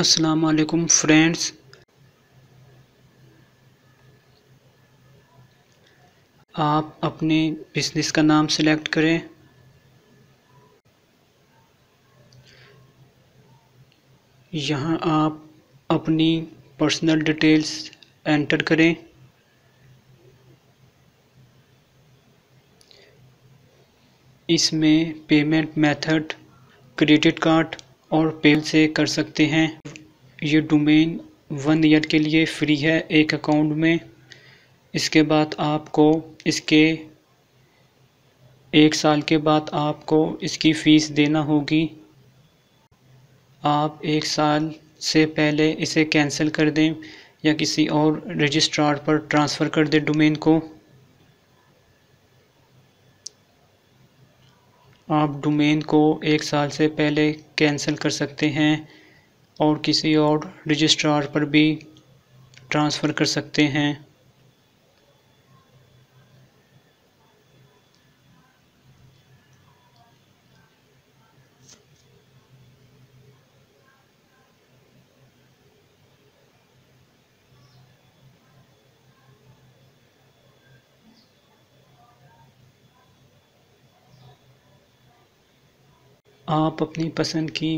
अस्सलाम वालेकुम फ्रेंड्स आप अपने बिजनेस का नाम सिलेक्ट करें यहाँ आप अपनी पर्सनल डिटेल्स एंटर करें इसमें पेमेंट मेथड क्रेडिट कार्ड और पेल से कर सकते हैं ये डोमेन वन ईयर के लिए फ्री है एक अकाउंट में इसके बाद आपको इसके एक साल के बाद आपको इसकी फ़ीस देना होगी आप एक साल से पहले इसे कैंसिल कर दें या किसी और रजिस्ट्रार पर ट्रांसफ़र कर दें डोमेन को आप डोमेन को एक साल से पहले कैंसिल कर सकते हैं और किसी और रजिस्ट्रार पर भी ट्रांसफ़र कर सकते हैं आप अपनी पसंद की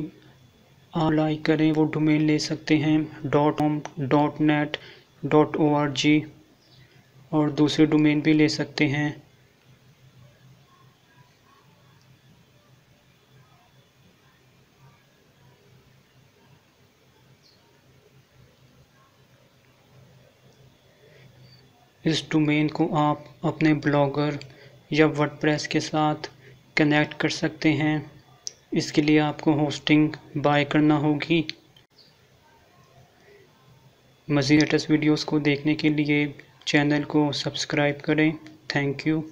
लाइक करें वो डोमेन ले सकते हैं dot com dot net dot O R G और दूसरे डोमेन भी ले सकते हैं इस डोमेन को आप अपने ब्लॉगर या वर्डप्रेस के साथ कनेक्ट कर सकते हैं इसके लिए आपको होस्टिंग बाय करना होगी मज़ीद लेटेस्ट वीडियोस को देखने के लिए चैनल को सब्सक्राइब करें थैंक यू